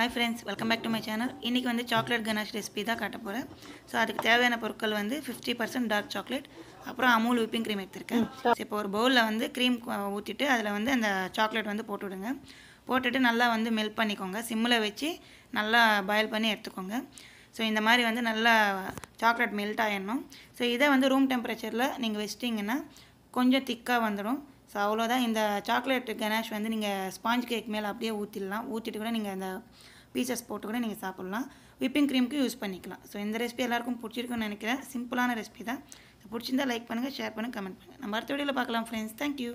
hi friends welcome back to my channel இன்றைக்கி வந்து chocolate Ganesh recipe தான் காட்ட போகிறேன் ஸோ அதுக்கு தேவையான பொருட்கள் வந்து ஃபிஃப்டி பர்சன்ட் டார்க் சாக்லேட் அப்புறம் அமூல் விப்பிங் க்ரீம் எடுத்திருக்கேன் இப்போ ஒரு பவுலில் வந்து க்ரீம் ஊற்றிட்டு அதில் வந்து அந்த சாக்லேட் வந்து போட்டுவிடுங்க விடுங்க போட்டுட்டு நல்லா வந்து மெல்ட் பண்ணிக்கோங்க சிம்மில் வச்சு நல்லா பாயில் பண்ணி எடுத்துக்கோங்க ஸோ இந்த மாதிரி வந்து நல்லா சாக்லேட் மெல்ட் ஆகிடணும் ஸோ இதை வந்து ரூம் டெம்பரேச்சரில் நீங்கள் வச்சிட்டிங்கன்னா கொஞ்சம் திக்காக வந்துடும் ஸோ அவ்வளோதான் இந்த சாக்லேட் கனாஷ் வந்து நீங்கள் ஸ்பாஞ்ச் கேக் மேலே அப்படியே ஊற்றிடலாம் ஊற்றிட்டு கூட நீங்கள் அந்த பீசஸ் போட்டு கூட நீங்கள் சாப்பிட்லாம் விப்பிங் க்ரீமுக்கு யூஸ் பண்ணிக்கலாம் ஸோ இந்த ரெசிபி எல்லாருக்கும் பிடிச்சிருக்குன்னு நினைக்கிறேன் சிம்பிளான ரெசிபி தான் பிடிச்சிருந்தா லைக் பண்ணுங்கள் ஷேர் பண்ணுங்கள் கமெண்ட் பண்ணுங்கள் நம்ம அடுத்த வீடியோவில் பார்க்கலாம் ஃப்ரெண்ட்ஸ் தேங்க்யூ